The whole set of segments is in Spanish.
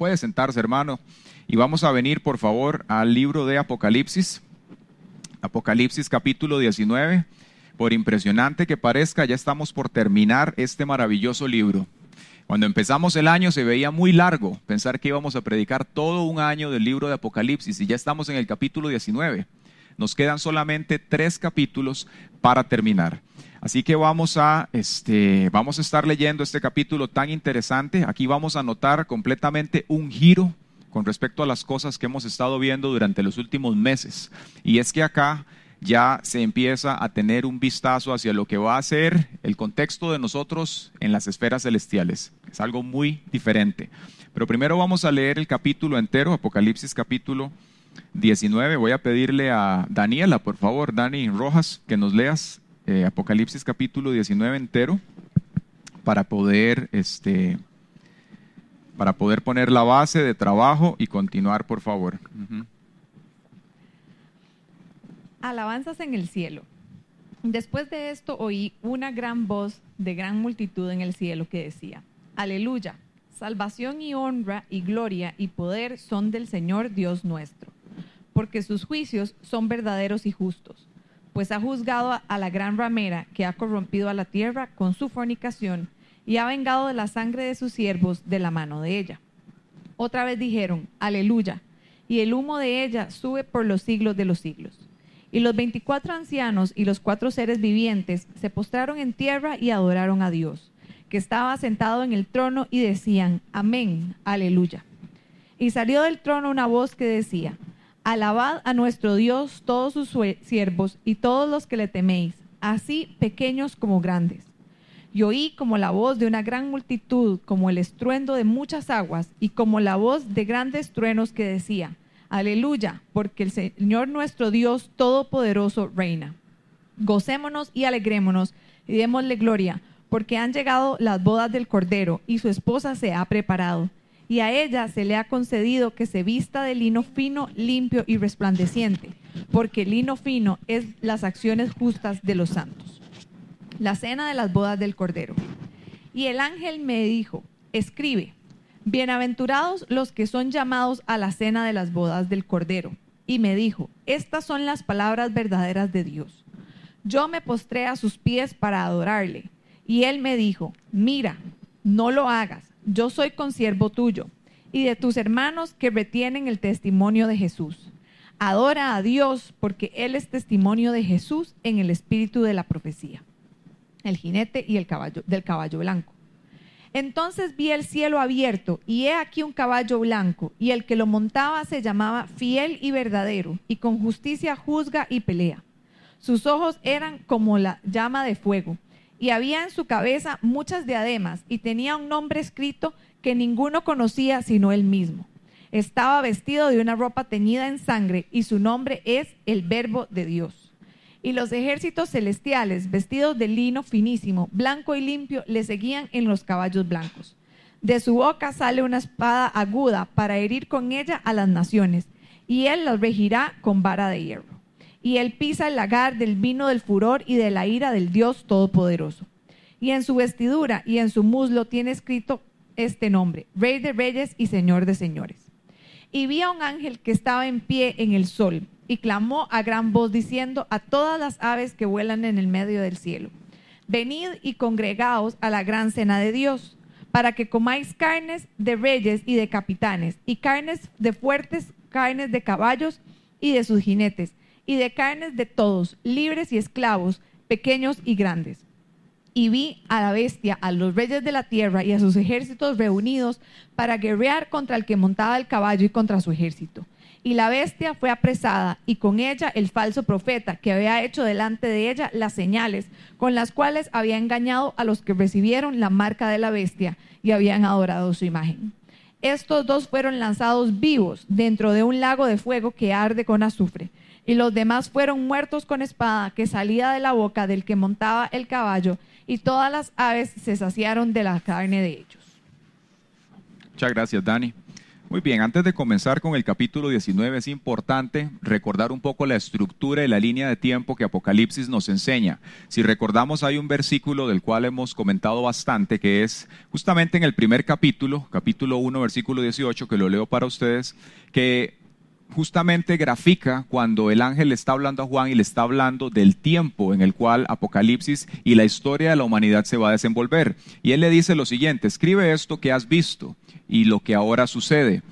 Puede sentarse, hermano. Y vamos a venir, por favor, al libro de Apocalipsis. Apocalipsis capítulo 19. Por impresionante que parezca, ya estamos por terminar este maravilloso libro. Cuando empezamos el año se veía muy largo pensar que íbamos a predicar todo un año del libro de Apocalipsis y ya estamos en el capítulo 19. Nos quedan solamente tres capítulos para terminar. Así que vamos a, este, vamos a estar leyendo este capítulo tan interesante. Aquí vamos a notar completamente un giro con respecto a las cosas que hemos estado viendo durante los últimos meses. Y es que acá ya se empieza a tener un vistazo hacia lo que va a ser el contexto de nosotros en las esferas celestiales. Es algo muy diferente. Pero primero vamos a leer el capítulo entero, Apocalipsis capítulo 19. Voy a pedirle a Daniela, por favor, Dani Rojas, que nos leas eh, Apocalipsis capítulo 19 entero para poder, este, para poder poner la base de trabajo y continuar, por favor. Alabanzas en el cielo. Después de esto oí una gran voz de gran multitud en el cielo que decía, aleluya, salvación y honra y gloria y poder son del Señor Dios nuestro, porque sus juicios son verdaderos y justos pues ha juzgado a la gran ramera que ha corrompido a la tierra con su fornicación y ha vengado de la sangre de sus siervos de la mano de ella. Otra vez dijeron, aleluya, y el humo de ella sube por los siglos de los siglos. Y los veinticuatro ancianos y los cuatro seres vivientes se postraron en tierra y adoraron a Dios, que estaba sentado en el trono, y decían, amén, aleluya. Y salió del trono una voz que decía, Alabad a nuestro Dios todos sus siervos y todos los que le teméis, así pequeños como grandes. Y oí como la voz de una gran multitud, como el estruendo de muchas aguas y como la voz de grandes truenos que decía, Aleluya, porque el Señor nuestro Dios Todopoderoso reina. Gocémonos y alegrémonos y démosle gloria, porque han llegado las bodas del Cordero y su esposa se ha preparado y a ella se le ha concedido que se vista de lino fino, limpio y resplandeciente, porque el lino fino es las acciones justas de los santos. La cena de las bodas del Cordero. Y el ángel me dijo, escribe, bienaventurados los que son llamados a la cena de las bodas del Cordero. Y me dijo, estas son las palabras verdaderas de Dios. Yo me postré a sus pies para adorarle. Y él me dijo, mira, no lo hagas yo soy consiervo tuyo, y de tus hermanos que retienen el testimonio de Jesús. Adora a Dios porque Él es testimonio de Jesús en el espíritu de la profecía. El jinete y el caballo, del caballo blanco. Entonces vi el cielo abierto y he aquí un caballo blanco y el que lo montaba se llamaba fiel y verdadero y con justicia juzga y pelea. Sus ojos eran como la llama de fuego y había en su cabeza muchas diademas y tenía un nombre escrito que ninguno conocía sino él mismo. Estaba vestido de una ropa teñida en sangre y su nombre es el Verbo de Dios. Y los ejércitos celestiales, vestidos de lino finísimo, blanco y limpio, le seguían en los caballos blancos. De su boca sale una espada aguda para herir con ella a las naciones, y él las regirá con vara de hierro y él pisa el lagar del vino del furor y de la ira del Dios Todopoderoso. Y en su vestidura y en su muslo tiene escrito este nombre, Rey de Reyes y Señor de Señores. Y vi a un ángel que estaba en pie en el sol y clamó a gran voz diciendo a todas las aves que vuelan en el medio del cielo, venid y congregaos a la gran cena de Dios para que comáis carnes de reyes y de capitanes, y carnes de fuertes, carnes de caballos y de sus jinetes, y de carnes de todos, libres y esclavos, pequeños y grandes. Y vi a la bestia, a los reyes de la tierra y a sus ejércitos reunidos para guerrear contra el que montaba el caballo y contra su ejército. Y la bestia fue apresada y con ella el falso profeta que había hecho delante de ella las señales con las cuales había engañado a los que recibieron la marca de la bestia y habían adorado su imagen. Estos dos fueron lanzados vivos dentro de un lago de fuego que arde con azufre y los demás fueron muertos con espada que salía de la boca del que montaba el caballo, y todas las aves se saciaron de la carne de ellos. Muchas gracias, Dani. Muy bien, antes de comenzar con el capítulo 19 es importante recordar un poco la estructura y la línea de tiempo que Apocalipsis nos enseña. Si recordamos hay un versículo del cual hemos comentado bastante que es justamente en el primer capítulo, capítulo 1, versículo 18, que lo leo para ustedes, que justamente grafica cuando el ángel le está hablando a Juan y le está hablando del tiempo en el cual Apocalipsis y la historia de la humanidad se va a desenvolver. Y él le dice lo siguiente, escribe esto que has visto y lo que ahora sucede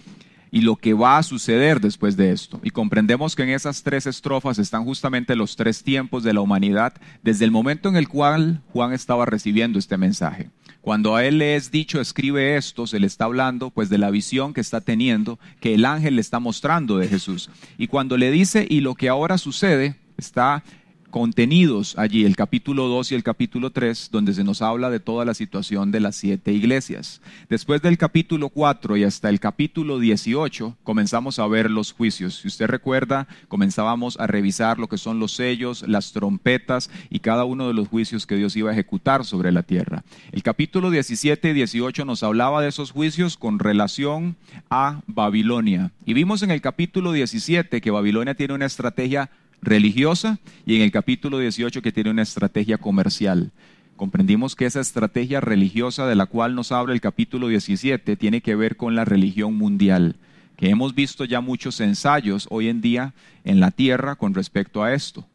y lo que va a suceder después de esto. Y comprendemos que en esas tres estrofas están justamente los tres tiempos de la humanidad desde el momento en el cual Juan estaba recibiendo este mensaje. Cuando a él le es dicho, escribe esto, se le está hablando pues de la visión que está teniendo, que el ángel le está mostrando de Jesús. Y cuando le dice, y lo que ahora sucede, está contenidos allí, el capítulo 2 y el capítulo 3, donde se nos habla de toda la situación de las siete iglesias. Después del capítulo 4 y hasta el capítulo 18 comenzamos a ver los juicios. Si usted recuerda, comenzábamos a revisar lo que son los sellos, las trompetas y cada uno de los juicios que Dios iba a ejecutar sobre la tierra. El capítulo 17 y 18 nos hablaba de esos juicios con relación a Babilonia. Y vimos en el capítulo 17 que Babilonia tiene una estrategia religiosa y en el capítulo 18 que tiene una estrategia comercial. Comprendimos que esa estrategia religiosa de la cual nos habla el capítulo 17 tiene que ver con la religión mundial, que hemos visto ya muchos ensayos hoy en día en la tierra con respecto a esto.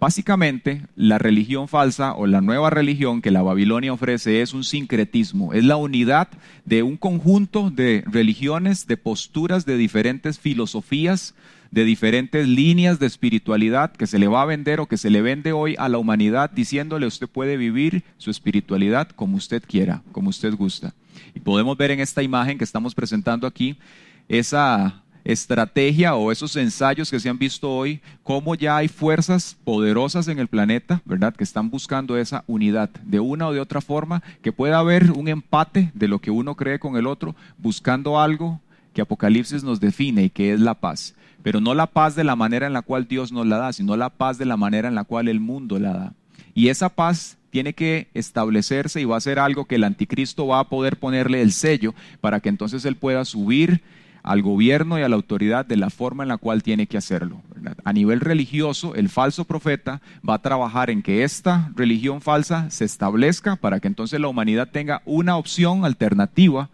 Básicamente, la religión falsa o la nueva religión que la Babilonia ofrece es un sincretismo, es la unidad de un conjunto de religiones, de posturas, de diferentes filosofías, de diferentes líneas de espiritualidad que se le va a vender o que se le vende hoy a la humanidad diciéndole usted puede vivir su espiritualidad como usted quiera, como usted gusta. Y podemos ver en esta imagen que estamos presentando aquí esa estrategia o esos ensayos que se han visto hoy, cómo ya hay fuerzas poderosas en el planeta, ¿verdad? Que están buscando esa unidad de una o de otra forma, que pueda haber un empate de lo que uno cree con el otro, buscando algo que Apocalipsis nos define y que es la paz. Pero no la paz de la manera en la cual Dios nos la da, sino la paz de la manera en la cual el mundo la da. Y esa paz tiene que establecerse y va a ser algo que el anticristo va a poder ponerle el sello para que entonces él pueda subir al gobierno y a la autoridad de la forma en la cual tiene que hacerlo. A nivel religioso, el falso profeta va a trabajar en que esta religión falsa se establezca para que entonces la humanidad tenga una opción alternativa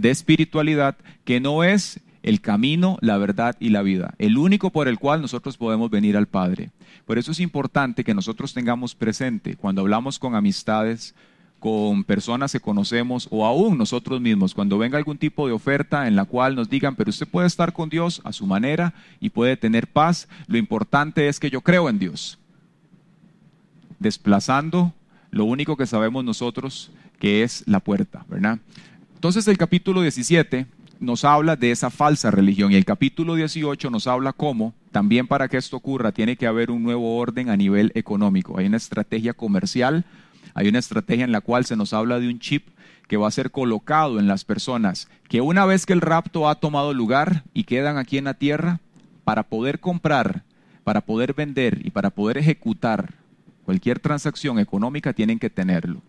de espiritualidad que no es el camino, la verdad y la vida, el único por el cual nosotros podemos venir al Padre. Por eso es importante que nosotros tengamos presente cuando hablamos con amistades, con personas que conocemos o aún nosotros mismos, cuando venga algún tipo de oferta en la cual nos digan, pero usted puede estar con Dios a su manera y puede tener paz, lo importante es que yo creo en Dios, desplazando lo único que sabemos nosotros que es la puerta, ¿verdad? Entonces el capítulo 17 nos habla de esa falsa religión y el capítulo 18 nos habla cómo también para que esto ocurra tiene que haber un nuevo orden a nivel económico. Hay una estrategia comercial, hay una estrategia en la cual se nos habla de un chip que va a ser colocado en las personas, que una vez que el rapto ha tomado lugar y quedan aquí en la tierra, para poder comprar, para poder vender y para poder ejecutar cualquier transacción económica tienen que tenerlo.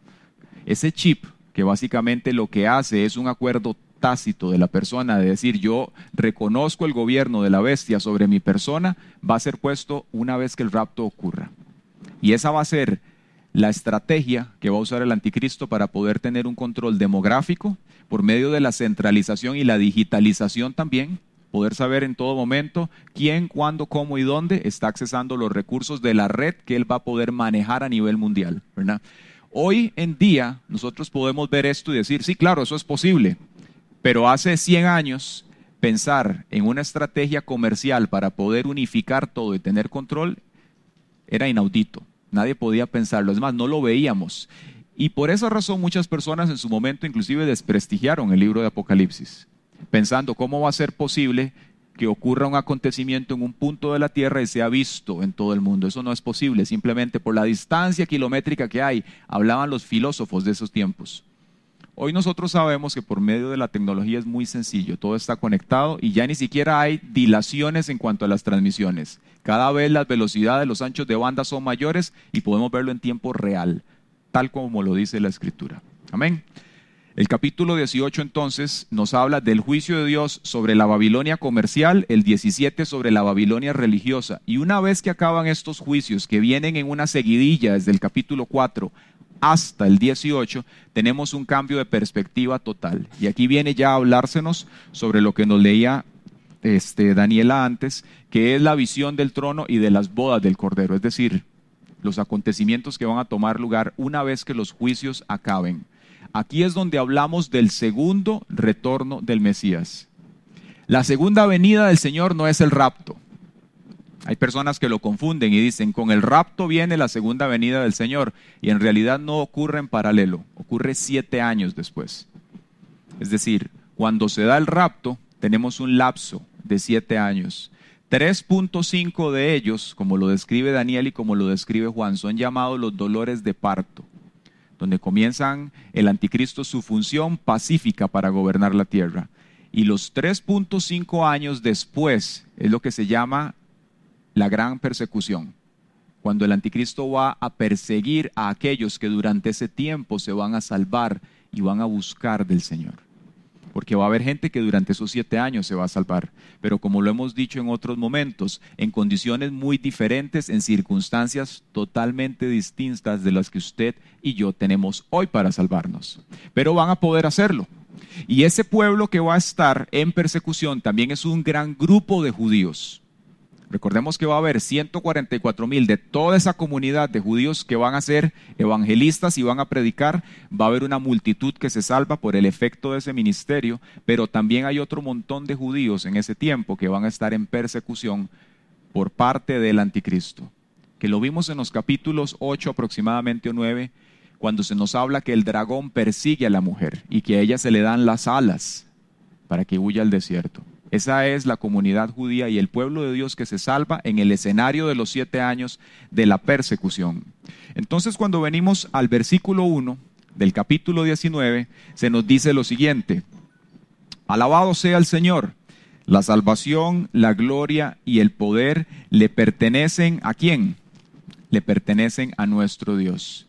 Ese chip que básicamente lo que hace es un acuerdo tácito de la persona, de decir yo reconozco el gobierno de la bestia sobre mi persona, va a ser puesto una vez que el rapto ocurra. Y esa va a ser la estrategia que va a usar el anticristo para poder tener un control demográfico por medio de la centralización y la digitalización también, poder saber en todo momento quién, cuándo, cómo y dónde está accesando los recursos de la red que él va a poder manejar a nivel mundial. ¿verdad? Hoy en día nosotros podemos ver esto y decir, sí, claro, eso es posible, pero hace 100 años pensar en una estrategia comercial para poder unificar todo y tener control era inaudito. Nadie podía pensarlo, es más, no lo veíamos. Y por esa razón muchas personas en su momento inclusive desprestigiaron el libro de Apocalipsis, pensando cómo va a ser posible que ocurra un acontecimiento en un punto de la Tierra y sea visto en todo el mundo. Eso no es posible, simplemente por la distancia kilométrica que hay. Hablaban los filósofos de esos tiempos. Hoy nosotros sabemos que por medio de la tecnología es muy sencillo, todo está conectado y ya ni siquiera hay dilaciones en cuanto a las transmisiones. Cada vez las velocidades, los anchos de banda son mayores y podemos verlo en tiempo real, tal como lo dice la escritura. Amén. El capítulo 18 entonces nos habla del juicio de Dios sobre la Babilonia comercial, el 17 sobre la Babilonia religiosa. Y una vez que acaban estos juicios, que vienen en una seguidilla desde el capítulo 4 hasta el 18, tenemos un cambio de perspectiva total. Y aquí viene ya a hablársenos sobre lo que nos leía este, Daniela antes, que es la visión del trono y de las bodas del Cordero, es decir, los acontecimientos que van a tomar lugar una vez que los juicios acaben. Aquí es donde hablamos del segundo retorno del Mesías. La segunda venida del Señor no es el rapto. Hay personas que lo confunden y dicen, con el rapto viene la segunda venida del Señor. Y en realidad no ocurre en paralelo, ocurre siete años después. Es decir, cuando se da el rapto, tenemos un lapso de siete años. 3.5 de ellos, como lo describe Daniel y como lo describe Juan, son llamados los dolores de parto donde comienzan el anticristo su función pacífica para gobernar la tierra. Y los 3.5 años después es lo que se llama la gran persecución, cuando el anticristo va a perseguir a aquellos que durante ese tiempo se van a salvar y van a buscar del Señor porque va a haber gente que durante esos siete años se va a salvar. Pero como lo hemos dicho en otros momentos, en condiciones muy diferentes, en circunstancias totalmente distintas de las que usted y yo tenemos hoy para salvarnos. Pero van a poder hacerlo. Y ese pueblo que va a estar en persecución también es un gran grupo de judíos Recordemos que va a haber 144 mil de toda esa comunidad de judíos que van a ser evangelistas y van a predicar. Va a haber una multitud que se salva por el efecto de ese ministerio, pero también hay otro montón de judíos en ese tiempo que van a estar en persecución por parte del anticristo, que lo vimos en los capítulos 8 aproximadamente o 9, cuando se nos habla que el dragón persigue a la mujer y que a ella se le dan las alas para que huya al desierto. Esa es la comunidad judía y el pueblo de Dios que se salva en el escenario de los siete años de la persecución. Entonces cuando venimos al versículo 1 del capítulo 19, se nos dice lo siguiente, alabado sea el Señor, la salvación, la gloria y el poder le pertenecen a quién? Le pertenecen a nuestro Dios.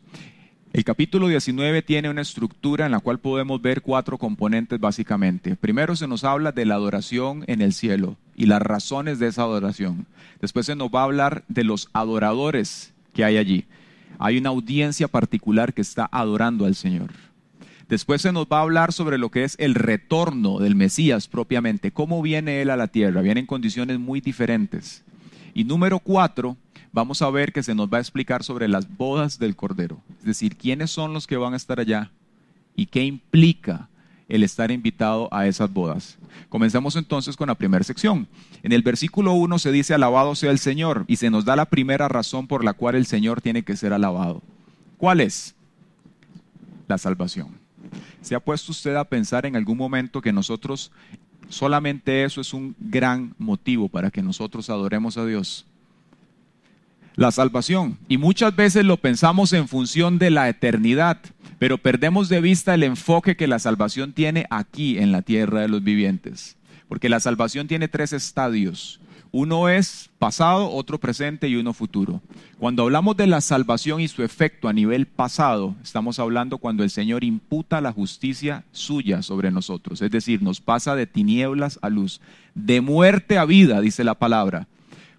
El capítulo 19 tiene una estructura en la cual podemos ver cuatro componentes básicamente. Primero se nos habla de la adoración en el cielo y las razones de esa adoración. Después se nos va a hablar de los adoradores que hay allí. Hay una audiencia particular que está adorando al Señor. Después se nos va a hablar sobre lo que es el retorno del Mesías propiamente, cómo viene Él a la tierra. Viene en condiciones muy diferentes. Y número cuatro, vamos a ver que se nos va a explicar sobre las bodas del Cordero. Es decir, quiénes son los que van a estar allá y qué implica el estar invitado a esas bodas. Comenzamos entonces con la primera sección. En el versículo 1 se dice, alabado sea el Señor, y se nos da la primera razón por la cual el Señor tiene que ser alabado. ¿Cuál es? La salvación. ¿Se ha puesto usted a pensar en algún momento que nosotros, solamente eso es un gran motivo para que nosotros adoremos a Dios? la salvación. Y muchas veces lo pensamos en función de la eternidad, pero perdemos de vista el enfoque que la salvación tiene aquí en la tierra de los vivientes. Porque la salvación tiene tres estadios. Uno es pasado, otro presente y uno futuro. Cuando hablamos de la salvación y su efecto a nivel pasado, estamos hablando cuando el Señor imputa la justicia suya sobre nosotros, es decir, nos pasa de tinieblas a luz, de muerte a vida, dice la palabra.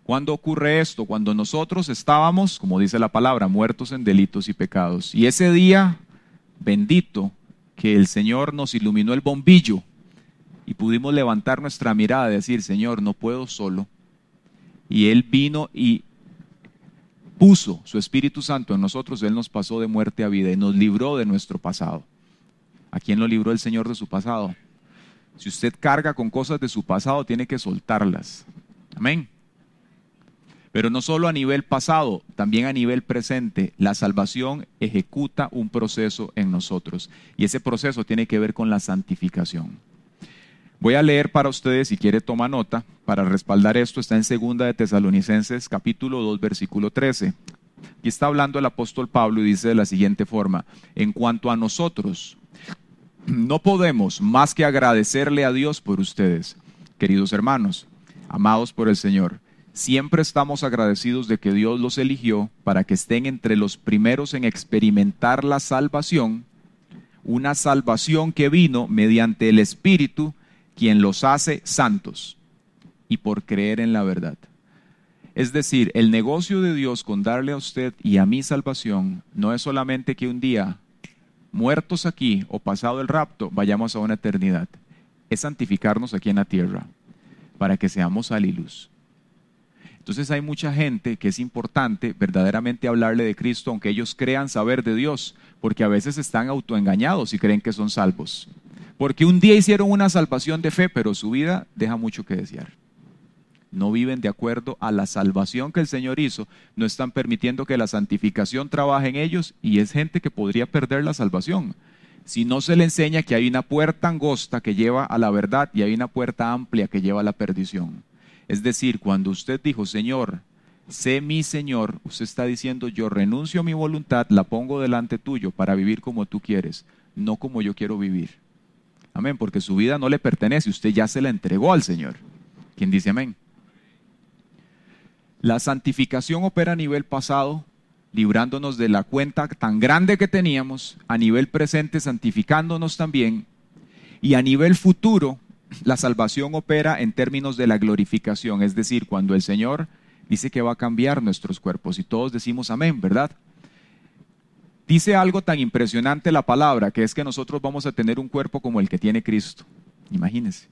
¿Cuándo ocurre esto? Cuando nosotros estábamos, como dice la palabra, muertos en delitos y pecados. Y ese día bendito que el Señor nos iluminó el bombillo y pudimos levantar nuestra mirada y decir, Señor, no puedo solo. Y Él vino y puso su Espíritu Santo en nosotros, Él nos pasó de muerte a vida y nos libró de nuestro pasado. ¿A quién lo libró el Señor de su pasado? Si usted carga con cosas de su pasado, tiene que soltarlas. Amén. Pero no solo a nivel pasado, también a nivel presente. La salvación ejecuta un proceso en nosotros. Y ese proceso tiene que ver con la santificación. Voy a leer para ustedes, si quiere toma nota, para respaldar esto, está en 2 de Tesalonicenses capítulo 2 versículo 13. Aquí está hablando el apóstol Pablo y dice de la siguiente forma, en cuanto a nosotros, no podemos más que agradecerle a Dios por ustedes, queridos hermanos, amados por el Señor Siempre estamos agradecidos de que Dios los eligió para que estén entre los primeros en experimentar la salvación, una salvación que vino mediante el Espíritu, quien los hace santos, y por creer en la verdad. Es decir, el negocio de Dios con darle a usted y a mí salvación no es solamente que un día, muertos aquí o pasado el rapto, vayamos a una eternidad. Es santificarnos aquí en la tierra para que seamos sal entonces hay mucha gente que es importante verdaderamente hablarle de Cristo, aunque ellos crean saber de Dios, porque a veces están autoengañados y creen que son salvos. Porque un día hicieron una salvación de fe, pero su vida deja mucho que desear. No viven de acuerdo a la salvación que el Señor hizo, no están permitiendo que la santificación trabaje en ellos y es gente que podría perder la salvación si no se le enseña que hay una puerta angosta que lleva a la verdad y hay una puerta amplia que lleva a la perdición. Es decir, cuando usted dijo, Señor, sé mi Señor, usted está diciendo, yo renuncio a mi voluntad, la pongo delante tuyo para vivir como tú quieres, no como yo quiero vivir. Amén, porque su vida no le pertenece, usted ya se la entregó al Señor. ¿Quién dice amén? La santificación opera a nivel pasado, librándonos de la cuenta tan grande que teníamos, a nivel presente santificándonos también, y a nivel futuro la salvación opera en términos de la glorificación, es decir, cuando el Señor dice que va a cambiar nuestros cuerpos y todos decimos amén, ¿verdad? Dice algo tan impresionante la palabra, que es que nosotros vamos a tener un cuerpo como el que tiene Cristo. Imagínense.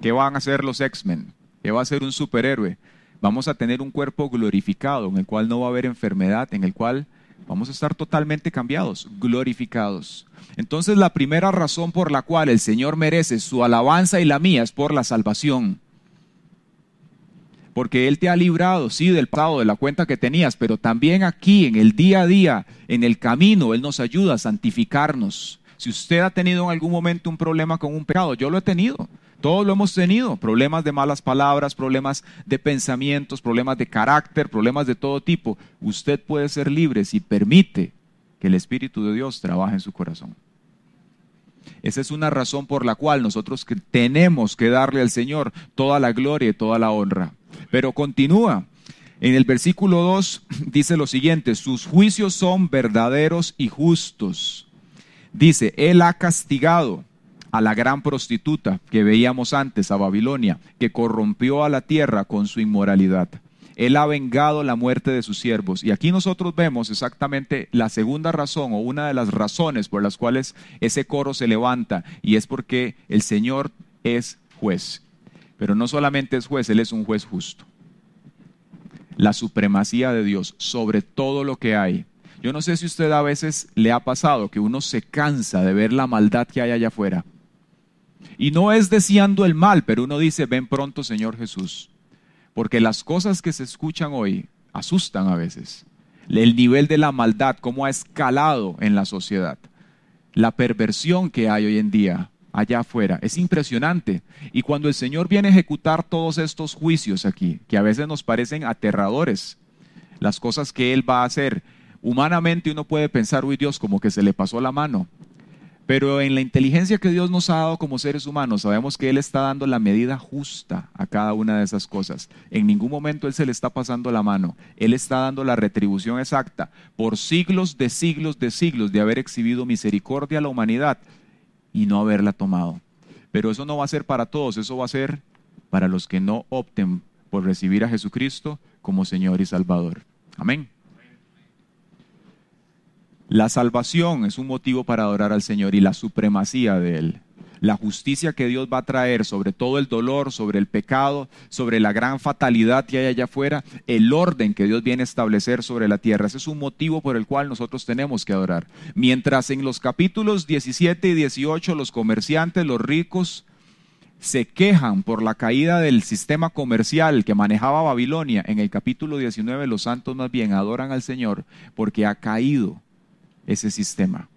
¿Qué van a hacer los X-Men? ¿Qué va a ser un superhéroe? Vamos a tener un cuerpo glorificado en el cual no va a haber enfermedad, en el cual vamos a estar totalmente cambiados, glorificados. Entonces la primera razón por la cual el Señor merece su alabanza y la mía es por la salvación. Porque Él te ha librado, sí, del pasado, de la cuenta que tenías, pero también aquí, en el día a día, en el camino, Él nos ayuda a santificarnos. Si usted ha tenido en algún momento un problema con un pecado, yo lo he tenido. Todos lo hemos tenido, problemas de malas palabras, problemas de pensamientos, problemas de carácter, problemas de todo tipo. Usted puede ser libre si permite que el Espíritu de Dios trabaje en su corazón. Esa es una razón por la cual nosotros tenemos que darle al Señor toda la gloria y toda la honra. Pero continúa. En el versículo 2 dice lo siguiente, sus juicios son verdaderos y justos. Dice, Él ha castigado a la gran prostituta que veíamos antes, a Babilonia, que corrompió a la tierra con su inmoralidad. Él ha vengado la muerte de sus siervos. Y aquí nosotros vemos exactamente la segunda razón o una de las razones por las cuales ese coro se levanta y es porque el Señor es juez. Pero no solamente es juez, Él es un juez justo. La supremacía de Dios sobre todo lo que hay. Yo no sé si usted a veces le ha pasado que uno se cansa de ver la maldad que hay allá afuera y no es deseando el mal, pero uno dice, ven pronto Señor Jesús. Porque las cosas que se escuchan hoy asustan a veces. El nivel de la maldad, cómo ha escalado en la sociedad. La perversión que hay hoy en día allá afuera. Es impresionante. Y cuando el Señor viene a ejecutar todos estos juicios aquí, que a veces nos parecen aterradores, las cosas que Él va a hacer, humanamente uno puede pensar, uy Dios, como que se le pasó la mano. Pero en la inteligencia que Dios nos ha dado como seres humanos, sabemos que Él está dando la medida justa a cada una de esas cosas. En ningún momento Él se le está pasando la mano. Él está dando la retribución exacta por siglos de siglos de siglos de haber exhibido misericordia a la humanidad y no haberla tomado. Pero eso no va a ser para todos, eso va a ser para los que no opten por recibir a Jesucristo como Señor y Salvador. Amén. La salvación es un motivo para adorar al Señor y la supremacía de Él. La justicia que Dios va a traer sobre todo el dolor, sobre el pecado, sobre la gran fatalidad que hay allá afuera, el orden que Dios viene a establecer sobre la tierra. Ese es un motivo por el cual nosotros tenemos que adorar. Mientras en los capítulos 17 y 18 los comerciantes, los ricos, se quejan por la caída del sistema comercial que manejaba Babilonia, en el capítulo 19 los santos más bien adoran al Señor porque ha caído ese sistema.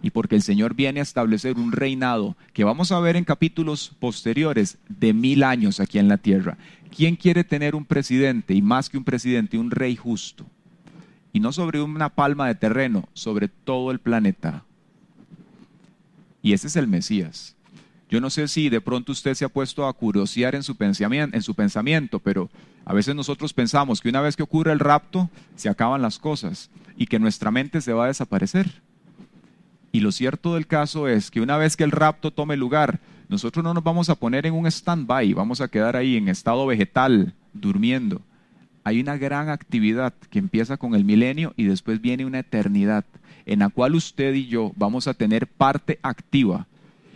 Y porque el Señor viene a establecer un reinado que vamos a ver en capítulos posteriores de mil años aquí en la tierra. ¿Quién quiere tener un presidente y más que un presidente, un rey justo? Y no sobre una palma de terreno, sobre todo el planeta. Y ese es el Mesías. Yo no sé si de pronto usted se ha puesto a curiosear en su, pensamiento, en su pensamiento, pero a veces nosotros pensamos que una vez que ocurre el rapto, se acaban las cosas y que nuestra mente se va a desaparecer. Y lo cierto del caso es que una vez que el rapto tome lugar, nosotros no nos vamos a poner en un stand-by, vamos a quedar ahí en estado vegetal, durmiendo. Hay una gran actividad que empieza con el milenio y después viene una eternidad en la cual usted y yo vamos a tener parte activa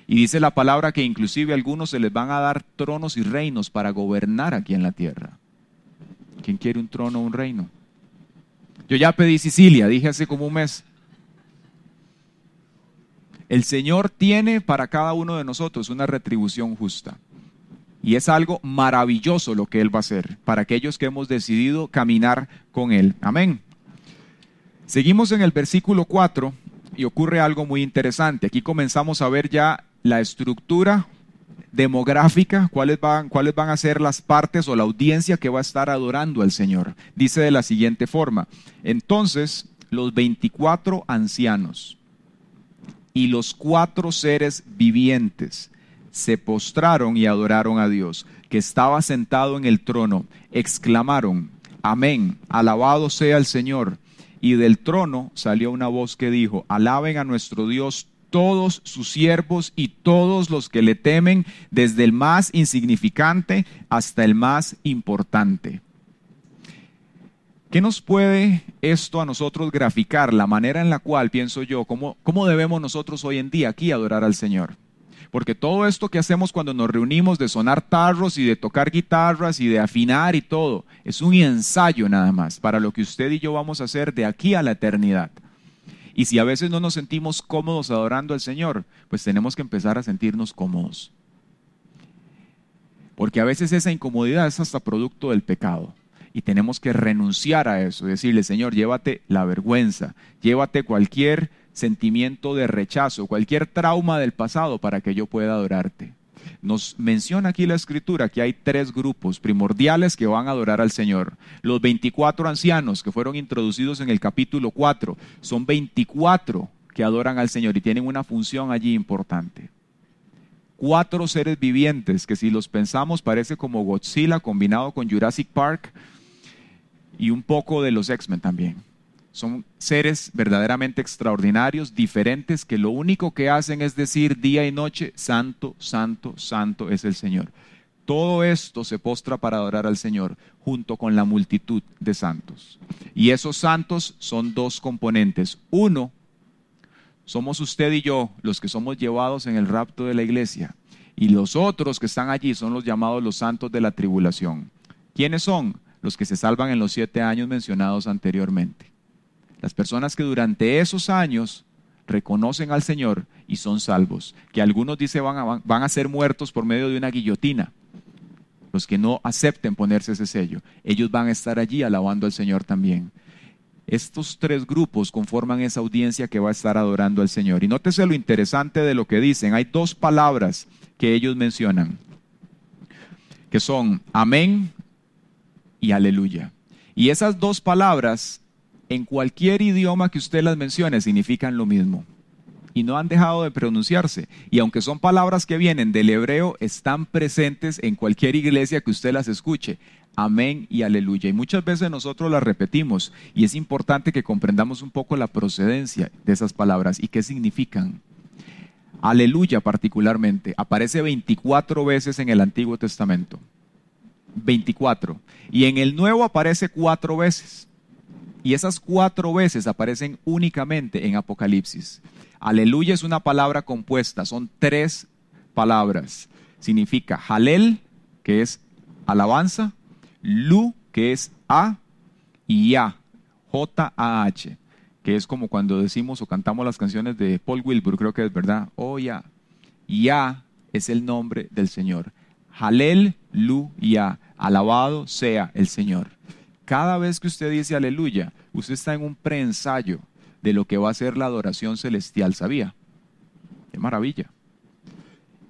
y dice la palabra que inclusive a algunos se les van a dar tronos y reinos para gobernar aquí en la tierra. ¿Quién quiere un trono o un reino? Yo ya pedí Sicilia, dije hace como un mes. El Señor tiene para cada uno de nosotros una retribución justa. Y es algo maravilloso lo que Él va a hacer para aquellos que hemos decidido caminar con Él. Amén. Seguimos en el versículo 4 y ocurre algo muy interesante. Aquí comenzamos a ver ya la estructura demográfica, cuáles van, cuáles van a ser las partes o la audiencia que va a estar adorando al Señor. Dice de la siguiente forma, entonces los 24 ancianos y los cuatro seres vivientes se postraron y adoraron a Dios, que estaba sentado en el trono, exclamaron, Amén, alabado sea el Señor. Y del trono salió una voz que dijo, alaben a nuestro Dios todos sus siervos y todos los que le temen, desde el más insignificante hasta el más importante. ¿Qué nos puede esto a nosotros graficar? La manera en la cual, pienso yo, cómo, cómo debemos nosotros hoy en día aquí adorar al Señor. Porque todo esto que hacemos cuando nos reunimos de sonar tarros y de tocar guitarras y de afinar y todo, es un ensayo nada más para lo que usted y yo vamos a hacer de aquí a la eternidad. Y si a veces no nos sentimos cómodos adorando al Señor, pues tenemos que empezar a sentirnos cómodos. Porque a veces esa incomodidad es hasta producto del pecado. Y tenemos que renunciar a eso, decirle, Señor, llévate la vergüenza, llévate cualquier sentimiento de rechazo, cualquier trauma del pasado para que yo pueda adorarte. Nos menciona aquí la escritura que hay tres grupos primordiales que van a adorar al Señor. Los 24 ancianos que fueron introducidos en el capítulo 4, son 24 que adoran al Señor y tienen una función allí importante. Cuatro seres vivientes que si los pensamos parece como Godzilla combinado con Jurassic Park y un poco de los X-Men también son seres verdaderamente extraordinarios, diferentes, que lo único que hacen es decir día y noche, santo, santo, santo es el Señor. Todo esto se postra para adorar al Señor junto con la multitud de santos. Y esos santos son dos componentes. Uno, somos usted y yo los que somos llevados en el rapto de la iglesia. Y los otros que están allí son los llamados los santos de la tribulación. ¿Quiénes son? Los que se salvan en los siete años mencionados anteriormente. Las personas que durante esos años reconocen al Señor y son salvos, que algunos dicen van a, van a ser muertos por medio de una guillotina. Los que no acepten ponerse ese sello, ellos van a estar allí alabando al Señor también. Estos tres grupos conforman esa audiencia que va a estar adorando al Señor. Y nótese lo interesante de lo que dicen. Hay dos palabras que ellos mencionan, que son amén y aleluya. Y esas dos palabras en cualquier idioma que usted las mencione, significan lo mismo. Y no han dejado de pronunciarse. Y aunque son palabras que vienen del hebreo, están presentes en cualquier iglesia que usted las escuche. Amén y aleluya. Y muchas veces nosotros las repetimos. Y es importante que comprendamos un poco la procedencia de esas palabras y qué significan. Aleluya particularmente. Aparece 24 veces en el Antiguo Testamento. 24. Y en el Nuevo aparece cuatro veces. Y esas cuatro veces aparecen únicamente en Apocalipsis. Aleluya es una palabra compuesta, son tres palabras. Significa Halel, que es alabanza, Lu, que es A, y Ya, J-A-H, que es como cuando decimos o cantamos las canciones de Paul Wilbur, creo que es verdad. Oh, Ya. Ya es el nombre del Señor. Halel, Lu, Ya. Alabado sea el Señor. Cada vez que usted dice aleluya, usted está en un preensayo de lo que va a ser la adoración celestial, ¿sabía? Qué maravilla.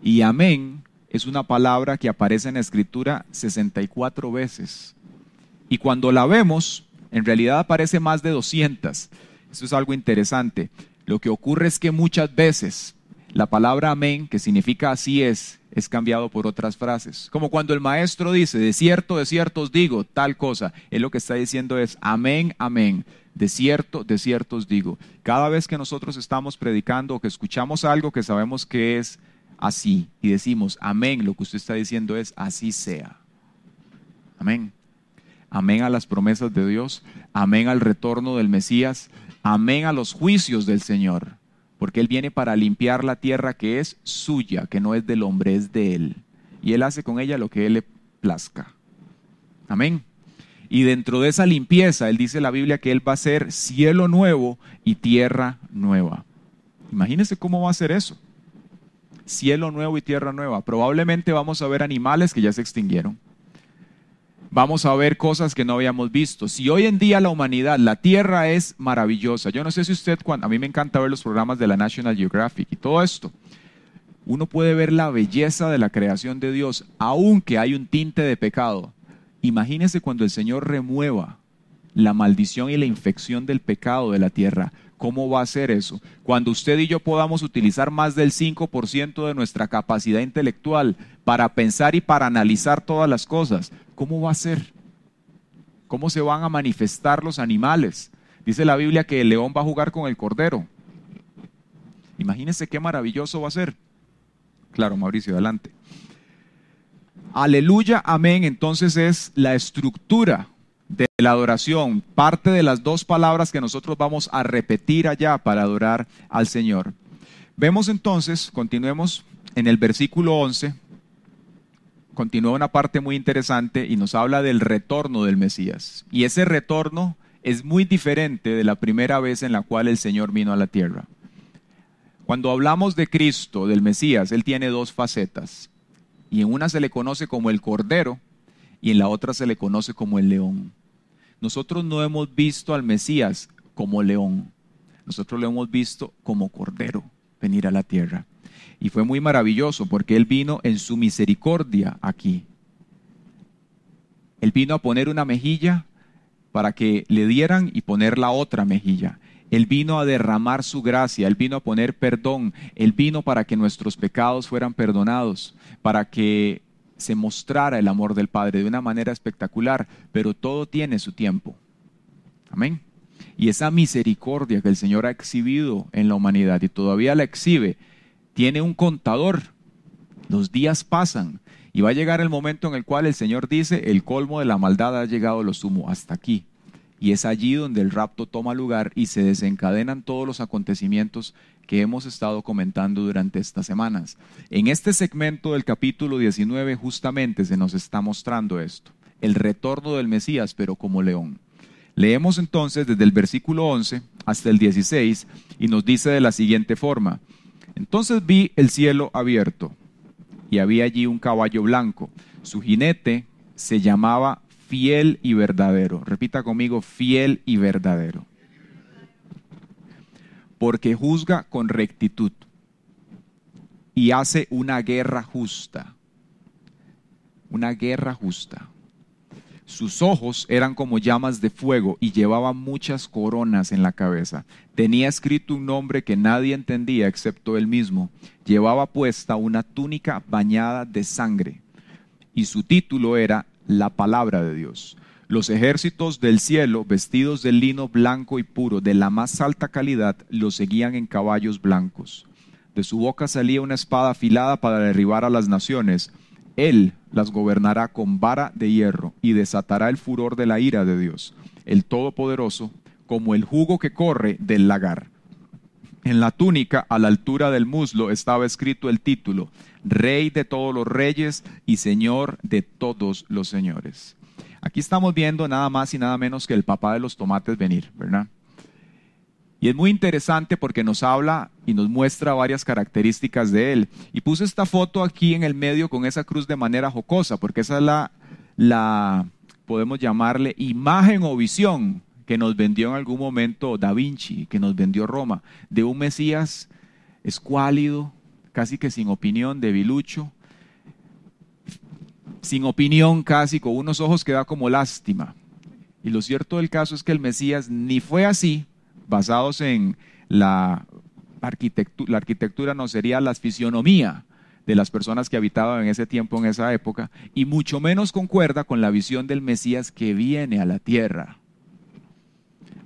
Y amén es una palabra que aparece en la escritura 64 veces. Y cuando la vemos, en realidad aparece más de 200. Eso es algo interesante. Lo que ocurre es que muchas veces la palabra amén, que significa así es, es cambiado por otras frases. Como cuando el maestro dice, de cierto, de cierto os digo tal cosa, él lo que está diciendo es, amén, amén, de cierto, de cierto os digo. Cada vez que nosotros estamos predicando o que escuchamos algo que sabemos que es así y decimos, amén, lo que usted está diciendo es, así sea. Amén. Amén a las promesas de Dios, amén al retorno del Mesías, amén a los juicios del Señor porque Él viene para limpiar la tierra que es suya, que no es del hombre, es de Él. Y Él hace con ella lo que Él le plazca. Amén. Y dentro de esa limpieza, Él dice en la Biblia que Él va a hacer cielo nuevo y tierra nueva. Imagínense cómo va a ser eso. Cielo nuevo y tierra nueva. Probablemente vamos a ver animales que ya se extinguieron vamos a ver cosas que no habíamos visto. Si hoy en día la humanidad, la Tierra es maravillosa. Yo no sé si usted, a mí me encanta ver los programas de la National Geographic y todo esto. Uno puede ver la belleza de la creación de Dios, aunque hay un tinte de pecado. Imagínese cuando el Señor remueva la maldición y la infección del pecado de la tierra. ¿Cómo va a ser eso? Cuando usted y yo podamos utilizar más del 5% de nuestra capacidad intelectual para pensar y para analizar todas las cosas, ¿cómo va a ser? ¿Cómo se van a manifestar los animales? Dice la Biblia que el león va a jugar con el cordero. Imagínense qué maravilloso va a ser. Claro, Mauricio, adelante. Aleluya, amén. Entonces es la estructura de la adoración, parte de las dos palabras que nosotros vamos a repetir allá para adorar al Señor. Vemos entonces, continuemos en el versículo 11, continúa una parte muy interesante y nos habla del retorno del Mesías. Y ese retorno es muy diferente de la primera vez en la cual el Señor vino a la tierra. Cuando hablamos de Cristo, del Mesías, Él tiene dos facetas. Y en una se le conoce como el Cordero y en la otra se le conoce como el León. Nosotros no hemos visto al Mesías como león, nosotros lo hemos visto como cordero venir a la tierra. Y fue muy maravilloso porque Él vino en su misericordia aquí. Él vino a poner una mejilla para que le dieran y poner la otra mejilla. Él vino a derramar su gracia, Él vino a poner perdón, Él vino para que nuestros pecados fueran perdonados, para que se mostrara el amor del Padre de una manera espectacular, pero todo tiene su tiempo. Amén. Y esa misericordia que el Señor ha exhibido en la humanidad y todavía la exhibe, tiene un contador. Los días pasan y va a llegar el momento en el cual el Señor dice, el colmo de la maldad ha llegado a lo sumo, hasta aquí. Y es allí donde el rapto toma lugar y se desencadenan todos los acontecimientos que hemos estado comentando durante estas semanas. En este segmento del capítulo 19 justamente se nos está mostrando esto, el retorno del Mesías, pero como león. Leemos entonces desde el versículo 11 hasta el 16 y nos dice de la siguiente forma, entonces vi el cielo abierto y había allí un caballo blanco, su jinete se llamaba fiel y verdadero, repita conmigo, fiel y verdadero porque juzga con rectitud y hace una guerra justa. Una guerra justa. Sus ojos eran como llamas de fuego y llevaba muchas coronas en la cabeza. Tenía escrito un nombre que nadie entendía excepto él mismo. Llevaba puesta una túnica bañada de sangre y su título era La palabra de Dios. Los ejércitos del cielo, vestidos de lino blanco y puro, de la más alta calidad, los seguían en caballos blancos. De su boca salía una espada afilada para derribar a las naciones. Él las gobernará con vara de hierro y desatará el furor de la ira de Dios, el Todopoderoso, como el jugo que corre del lagar. En la túnica, a la altura del muslo, estaba escrito el título, Rey de todos los reyes y Señor de todos los señores. Aquí estamos viendo nada más y nada menos que el papá de los tomates venir, ¿verdad? Y es muy interesante porque nos habla y nos muestra varias características de él. Y puse esta foto aquí en el medio con esa cruz de manera jocosa, porque esa es la, podemos llamarle imagen o visión que nos vendió en algún momento Da Vinci, que nos vendió Roma, de un Mesías escuálido, casi que sin opinión, debilucho, sin opinión casi, con unos ojos que da como lástima. Y lo cierto del caso es que el Mesías ni fue así, basados en la arquitectura, la arquitectura no sería la fisionomía de las personas que habitaban en ese tiempo, en esa época, y mucho menos concuerda con la visión del Mesías que viene a la tierra.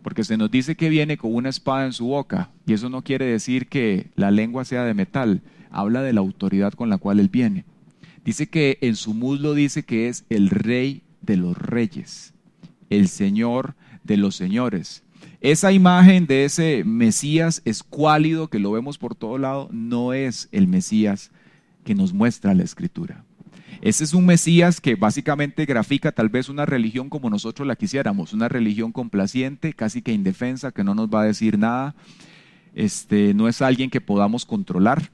Porque se nos dice que viene con una espada en su boca, y eso no quiere decir que la lengua sea de metal, habla de la autoridad con la cual él viene. Dice que en su muslo dice que es el rey de los reyes, el señor de los señores. Esa imagen de ese Mesías escuálido que lo vemos por todo lado no es el Mesías que nos muestra la escritura. Ese es un Mesías que básicamente grafica tal vez una religión como nosotros la quisiéramos, una religión complaciente, casi que indefensa, que no nos va a decir nada. Este no es alguien que podamos controlar.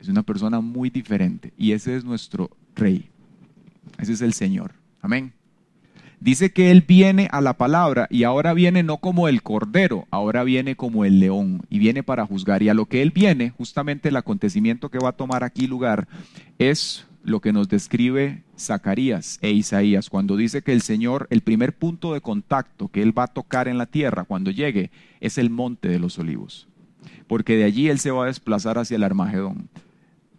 Es una persona muy diferente. Y ese es nuestro Rey. Ese es el Señor. Amén. Dice que Él viene a la palabra y ahora viene no como el cordero, ahora viene como el león y viene para juzgar. Y a lo que Él viene, justamente el acontecimiento que va a tomar aquí lugar, es lo que nos describe Zacarías e Isaías, cuando dice que el Señor, el primer punto de contacto que Él va a tocar en la tierra cuando llegue, es el monte de los olivos, porque de allí Él se va a desplazar hacia el Armagedón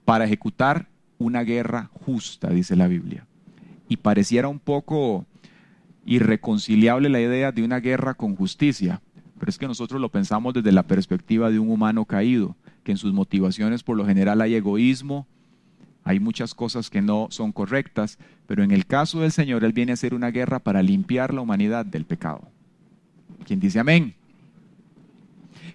para ejecutar una guerra justa, dice la Biblia. Y pareciera un poco irreconciliable la idea de una guerra con justicia, pero es que nosotros lo pensamos desde la perspectiva de un humano caído, que en sus motivaciones por lo general hay egoísmo, hay muchas cosas que no son correctas, pero en el caso del Señor Él viene a hacer una guerra para limpiar la humanidad del pecado. ¿Quién dice amén?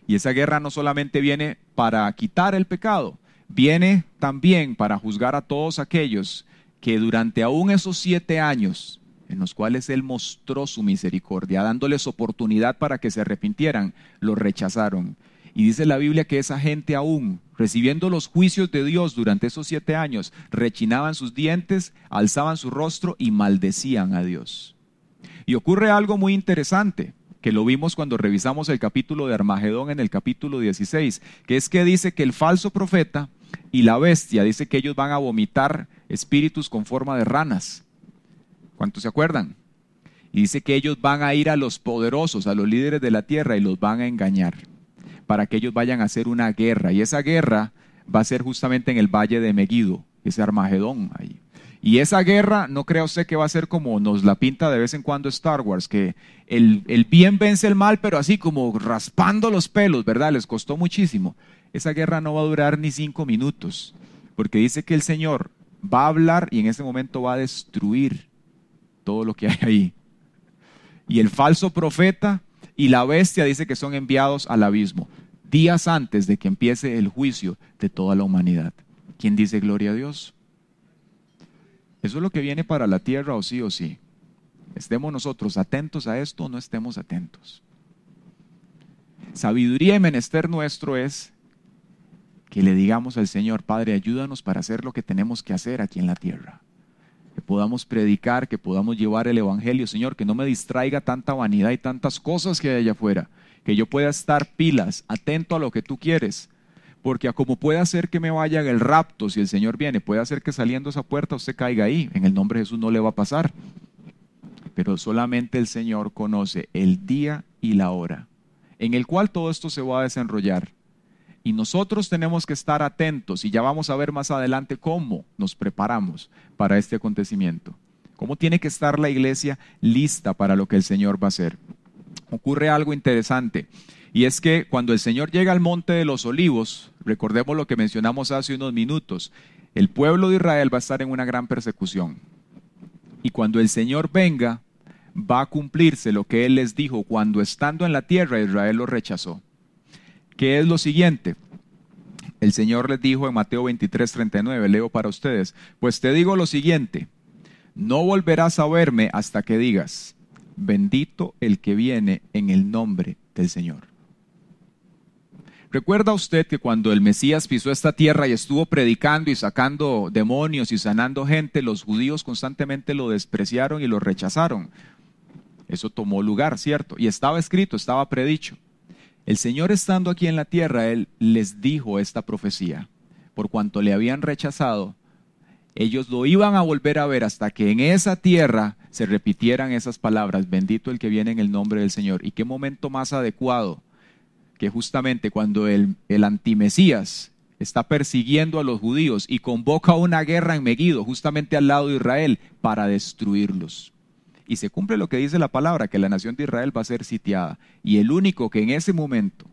Y esa guerra no solamente viene para quitar el pecado, Viene también para juzgar a todos aquellos que durante aún esos siete años en los cuales Él mostró su misericordia, dándoles oportunidad para que se arrepintieran, los rechazaron. Y dice la Biblia que esa gente aún, recibiendo los juicios de Dios durante esos siete años, rechinaban sus dientes, alzaban su rostro y maldecían a Dios. Y ocurre algo muy interesante, que lo vimos cuando revisamos el capítulo de Armagedón en el capítulo 16, que es que dice que el falso profeta y la bestia. Dice que ellos van a vomitar espíritus con forma de ranas. ¿Cuántos se acuerdan? Y dice que ellos van a ir a los poderosos, a los líderes de la tierra, y los van a engañar para que ellos vayan a hacer una guerra. Y esa guerra va a ser justamente en el valle de Meguido, ese Armagedón ahí. Y esa guerra, no crea usted que va a ser como nos la pinta de vez en cuando Star Wars, que el, el bien vence el mal, pero así como raspando los pelos, ¿verdad? Les costó muchísimo esa guerra no va a durar ni cinco minutos, porque dice que el Señor va a hablar y en ese momento va a destruir todo lo que hay ahí. Y el falso profeta y la bestia dice que son enviados al abismo, días antes de que empiece el juicio de toda la humanidad. ¿Quién dice gloria a Dios? Eso es lo que viene para la tierra, o sí o sí. Estemos nosotros atentos a esto o no estemos atentos. Sabiduría y menester nuestro es que le digamos al Señor, Padre, ayúdanos para hacer lo que tenemos que hacer aquí en la tierra. Que podamos predicar, que podamos llevar el Evangelio, Señor, que no me distraiga tanta vanidad y tantas cosas que hay allá afuera. Que yo pueda estar pilas, atento a lo que tú quieres. Porque a como puede hacer que me vaya el rapto, si el Señor viene, puede hacer que saliendo esa puerta usted caiga ahí. En el nombre de Jesús no le va a pasar. Pero solamente el Señor conoce el día y la hora en el cual todo esto se va a desenrollar. Y nosotros tenemos que estar atentos y ya vamos a ver más adelante cómo nos preparamos para este acontecimiento. ¿Cómo tiene que estar la iglesia lista para lo que el Señor va a hacer? Ocurre algo interesante y es que cuando el Señor llega al monte de los olivos, recordemos lo que mencionamos hace unos minutos, el pueblo de Israel va a estar en una gran persecución. Y cuando el Señor venga, va a cumplirse lo que Él les dijo cuando estando en la tierra Israel lo rechazó que es lo siguiente. El Señor les dijo en Mateo 23, 39, leo para ustedes, pues te digo lo siguiente, no volverás a verme hasta que digas, bendito el que viene en el nombre del Señor. ¿Recuerda usted que cuando el Mesías pisó esta tierra y estuvo predicando y sacando demonios y sanando gente, los judíos constantemente lo despreciaron y lo rechazaron? Eso tomó lugar, ¿cierto? Y estaba escrito, estaba predicho. El Señor estando aquí en la tierra, Él les dijo esta profecía. Por cuanto le habían rechazado, ellos lo iban a volver a ver hasta que en esa tierra se repitieran esas palabras, bendito el que viene en el nombre del Señor. ¿Y qué momento más adecuado que justamente cuando el, el antimesías está persiguiendo a los judíos y convoca una guerra en Megido, justamente al lado de Israel, para destruirlos? y se cumple lo que dice la palabra, que la nación de Israel va a ser sitiada. Y el único que en ese momento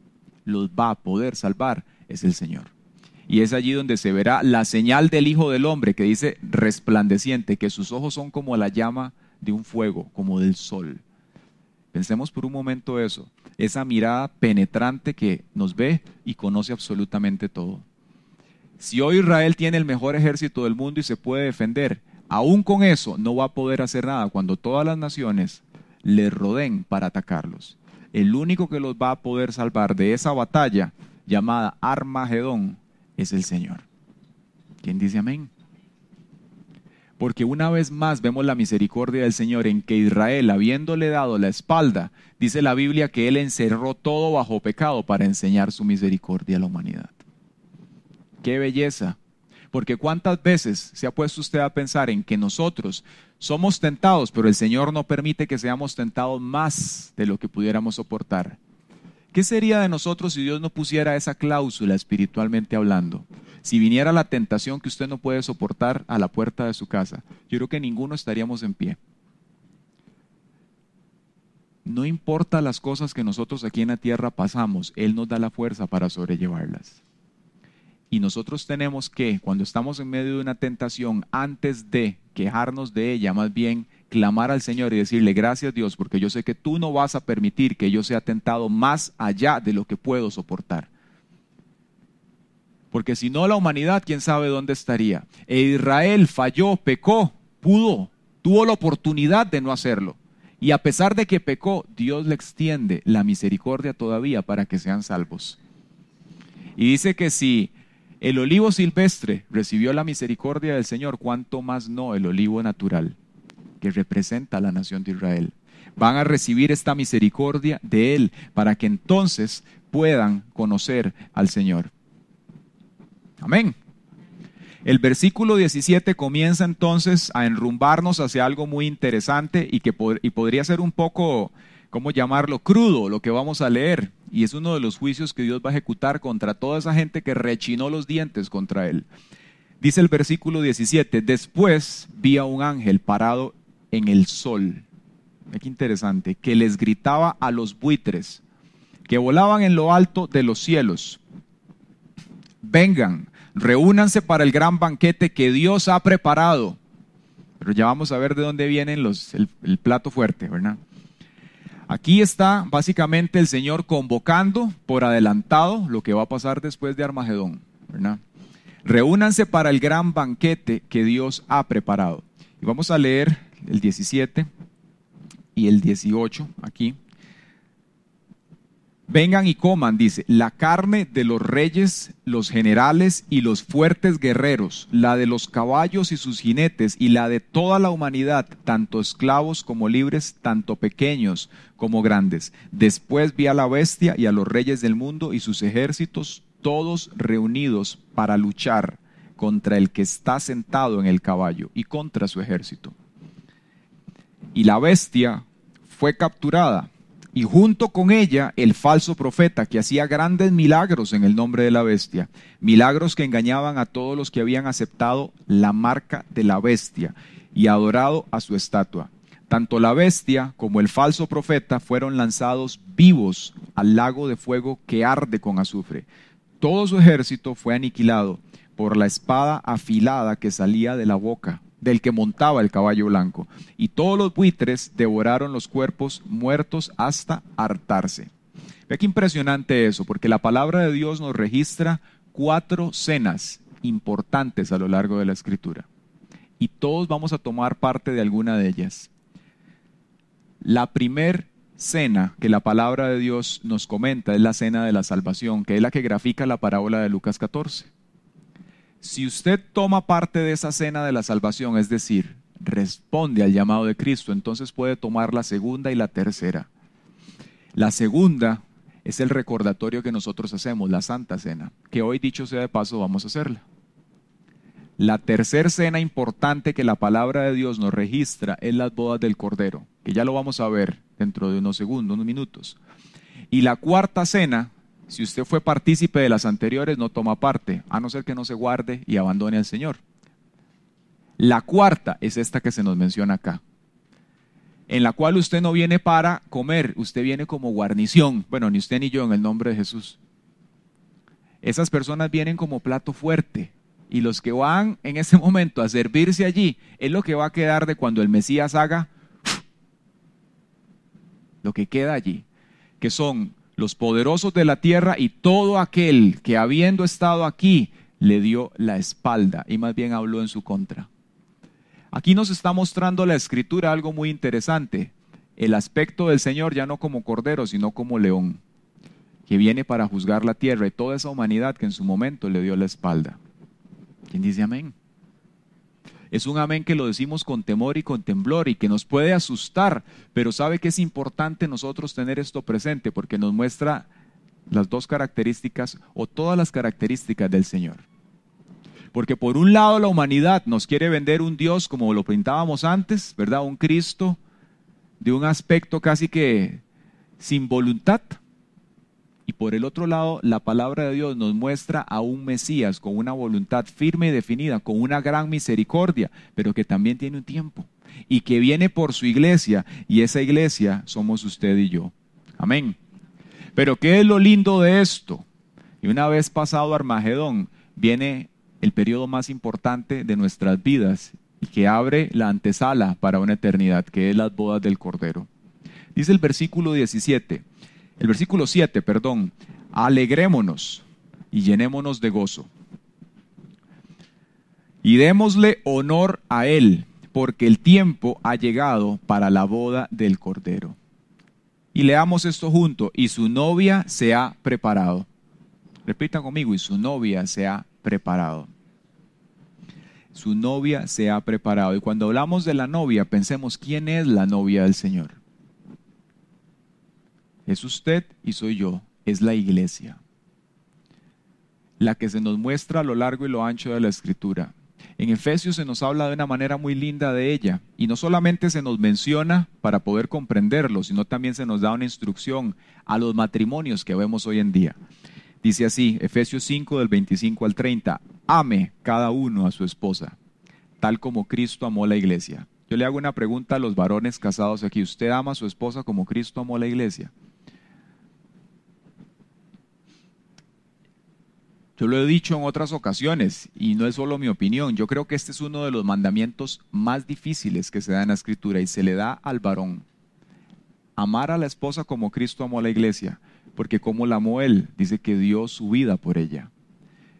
los va a poder salvar es el Señor. Y es allí donde se verá la señal del Hijo del Hombre que dice resplandeciente, que sus ojos son como la llama de un fuego, como del sol. Pensemos por un momento eso, esa mirada penetrante que nos ve y conoce absolutamente todo. Si hoy Israel tiene el mejor ejército del mundo y se puede defender, Aún con eso no va a poder hacer nada cuando todas las naciones le rodeen para atacarlos. El único que los va a poder salvar de esa batalla llamada Armagedón es el Señor. ¿Quién dice amén? Porque una vez más vemos la misericordia del Señor en que Israel, habiéndole dado la espalda, dice la Biblia que Él encerró todo bajo pecado para enseñar su misericordia a la humanidad. Qué belleza porque cuántas veces se ha puesto usted a pensar en que nosotros somos tentados, pero el Señor no permite que seamos tentados más de lo que pudiéramos soportar. ¿Qué sería de nosotros si Dios no pusiera esa cláusula espiritualmente hablando? Si viniera la tentación que usted no puede soportar a la puerta de su casa, yo creo que ninguno estaríamos en pie. No importa las cosas que nosotros aquí en la tierra pasamos, Él nos da la fuerza para sobrellevarlas. Y nosotros tenemos que, cuando estamos en medio de una tentación, antes de quejarnos de ella, más bien clamar al Señor y decirle gracias Dios, porque yo sé que tú no vas a permitir que yo sea tentado más allá de lo que puedo soportar. Porque si no, la humanidad, quién sabe dónde estaría. E Israel falló, pecó, pudo, tuvo la oportunidad de no hacerlo. Y a pesar de que pecó, Dios le extiende la misericordia todavía para que sean salvos. Y dice que si el olivo silvestre recibió la misericordia del Señor, cuanto más no el olivo natural, que representa a la nación de Israel. Van a recibir esta misericordia de Él para que entonces puedan conocer al Señor. Amén. El versículo 17 comienza entonces a enrumbarnos hacia algo muy interesante y que y podría ser un poco, ¿cómo llamarlo?, crudo lo que vamos a leer. Y es uno de los juicios que Dios va a ejecutar contra toda esa gente que rechinó los dientes contra él. Dice el versículo 17, después vi a un ángel parado en el sol. Qué interesante, que les gritaba a los buitres que volaban en lo alto de los cielos. Vengan, reúnanse para el gran banquete que Dios ha preparado. Pero ya vamos a ver de dónde vienen los el plato fuerte, ¿verdad? Aquí está básicamente el Señor convocando por adelantado lo que va a pasar después de Armagedón. Reúnanse para el gran banquete que Dios ha preparado. Y vamos a leer el 17 y el 18 aquí. Vengan y coman, dice, la carne de los reyes, los generales y los fuertes guerreros, la de los caballos y sus jinetes, y la de toda la humanidad, tanto esclavos como libres, tanto pequeños como grandes. Después vi a la bestia y a los reyes del mundo y sus ejércitos, todos reunidos para luchar contra el que está sentado en el caballo y contra su ejército. Y la bestia fue capturada y junto con ella el falso profeta que hacía grandes milagros en el nombre de la bestia, milagros que engañaban a todos los que habían aceptado la marca de la bestia y adorado a su estatua. Tanto la bestia como el falso profeta fueron lanzados vivos al lago de fuego que arde con azufre. Todo su ejército fue aniquilado por la espada afilada que salía de la boca del que montaba el caballo blanco. Y todos los buitres devoraron los cuerpos muertos hasta hartarse. Ve qué impresionante eso, porque la palabra de Dios nos registra cuatro cenas importantes a lo largo de la escritura. Y todos vamos a tomar parte de alguna de ellas. La primera cena que la palabra de Dios nos comenta es la cena de la salvación, que es la que grafica la parábola de Lucas 14 si usted toma parte de esa cena de la salvación, es decir, responde al llamado de Cristo, entonces puede tomar la segunda y la tercera. La segunda es el recordatorio que nosotros hacemos, la Santa Cena, que hoy dicho sea de paso vamos a hacerla. La tercera cena importante que la palabra de Dios nos registra es las bodas del Cordero, que ya lo vamos a ver dentro de unos segundos, unos minutos. Y la cuarta cena si usted fue partícipe de las anteriores, no toma parte, a no ser que no se guarde y abandone al Señor. La cuarta es esta que se nos menciona acá, en la cual usted no viene para comer, usted viene como guarnición. Bueno, ni usted ni yo en el nombre de Jesús. Esas personas vienen como plato fuerte, y los que van en ese momento a servirse allí es lo que va a quedar de cuando el Mesías haga lo que queda allí, que son los poderosos de la tierra y todo aquel que habiendo estado aquí le dio la espalda y más bien habló en su contra. Aquí nos está mostrando la escritura algo muy interesante, el aspecto del Señor ya no como cordero, sino como león, que viene para juzgar la tierra y toda esa humanidad que en su momento le dio la espalda. ¿Quién dice amén? Es un amén que lo decimos con temor y con temblor y que nos puede asustar, pero sabe que es importante nosotros tener esto presente porque nos muestra las dos características o todas las características del Señor. Porque por un lado la humanidad nos quiere vender un Dios como lo pintábamos antes, ¿verdad? Un Cristo de un aspecto casi que sin voluntad, y por el otro lado, la palabra de Dios nos muestra a un Mesías con una voluntad firme y definida, con una gran misericordia, pero que también tiene un tiempo y que viene por su iglesia y esa iglesia somos usted y yo. Amén. Pero ¿qué es lo lindo de esto? Y una vez pasado Armagedón, viene el periodo más importante de nuestras vidas y que abre la antesala para una eternidad, que es las bodas del Cordero. Dice el versículo 17, el versículo 7, perdón, alegrémonos y llenémonos de gozo. Y démosle honor a Él, porque el tiempo ha llegado para la boda del Cordero. Y leamos esto junto, y su novia se ha preparado. Repitan conmigo, y su novia se ha preparado. Su novia se ha preparado. Y cuando hablamos de la novia, pensemos quién es la novia del Señor es usted y soy yo, es la iglesia, la que se nos muestra a lo largo y lo ancho de la escritura. En Efesios se nos habla de una manera muy linda de ella y no solamente se nos menciona para poder comprenderlo, sino también se nos da una instrucción a los matrimonios que vemos hoy en día. Dice así, Efesios 5 del 25 al 30, ame cada uno a su esposa, tal como Cristo amó la iglesia. Yo le hago una pregunta a los varones casados aquí, ¿usted ama a su esposa como Cristo amó la iglesia? Yo lo he dicho en otras ocasiones y no es solo mi opinión. Yo creo que este es uno de los mandamientos más difíciles que se da en la escritura y se le da al varón. Amar a la esposa como Cristo amó a la iglesia, porque como la amó él, dice que dio su vida por ella.